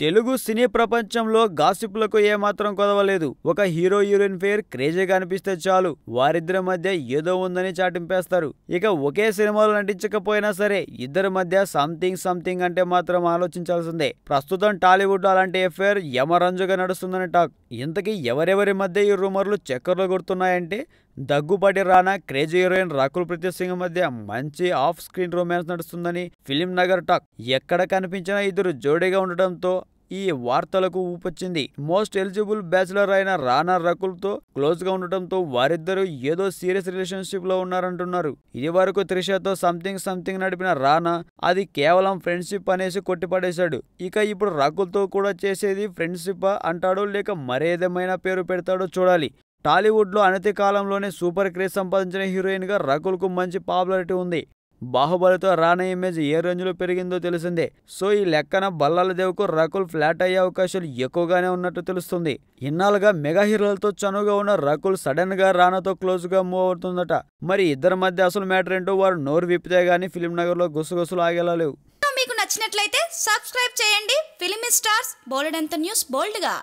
తెలుగు సినీ ప్రపంచంలో గాసిప్లకు ఏమాత్రం కొదవలేదు ఒక హీరో హీరోయిన్ పేరు క్రేజీగా అనిపిస్తే చాలు వారిద్దరి మధ్య ఏదో ఉందని చాటింపేస్తారు ఇక ఒకే సినిమాలో నటించకపోయినా సరే ఇద్దరి మధ్య సంథింగ్ సంథింగ్ అంటే మాత్రం ఆలోచించాల్సిందే ప్రస్తుతం టాలీవుడ్ అలాంటి ఎఫ్ఐఆర్ యమరంజుగా నడుస్తుందని టాక్ ఇంతకీ ఎవరెవరి మధ్య ఈ రూమర్లు చక్కర్లు కొడుతున్నాయంటే దగ్గుపడి రానా క్రేజీ హీరోయిన్ రాకుల్ ప్రీత్ సింగ్ మధ్య మంచి ఆఫ్ స్క్రీన్ రొమాన్స్ నడుస్తుందని ఫిలిం నగర్ టాక్ ఎక్కడ కనిపించినా ఇద్దరు జోడీగా ఉండటంతో ఈ వార్తలకు ఊపొచ్చింది మోస్ట్ ఎలిజిబుల్ బ్యాచిలర్ అయిన రానా రకుల్తో క్లోజ్గా ఉండటంతో వారిద్దరూ ఏదో సీరియస్ రిలేషన్షిప్లో ఉన్నారంటున్నారు ఇది వరకు త్రిషతో సంథింగ్ సంథింగ్ నడిపిన రానా అది కేవలం ఫ్రెండ్షిప్ అనేసి కొట్టిపడేశాడు ఇక ఇప్పుడు రకుల్తో కూడా చేసేది ఫ్రెండ్షిప్పా అంటాడో లేక మరేదేమైనా పేరు పెడతాడో చూడాలి టాలీవుడ్లో అనతి కాలంలోనే సూపర్ క్రేజ్ సంపాదించిన హీరోయిన్గా రకుల్కు మంచి పాపులారిటీ ఉంది బాహుబలితో రానా ఇమేజ్ ఏ రేంజ్లో పెరిగిందో తెలిసిందే సో ఈ లెక్కన బల్లాల దేవుకు రకుల్ ఫ్లాట్ అయ్యే అవకాశాలు ఎక్కువగానే ఉన్నట్టు తెలుస్తుంది ఇన్నాళ్ళుగా మెగా హీరోలతో చనువుగా ఉన్న రకుల్ సడన్ గా రానాతో క్లోజ్ గా మూవ్ అవుతుందట మరి ఇద్దరి మధ్య అసలు మ్యాటర్ ఏంటో వారు నోరు విప్పితే గాని ఫిలిం నగర్ లో గుసగుసలు ఆగేలా లేవు మీకు నచ్చినట్లయితే సబ్స్క్రైబ్ చేయండి ఫిలిం స్టార్స్ బోల్డ్ న్యూస్ బోల్డ్గా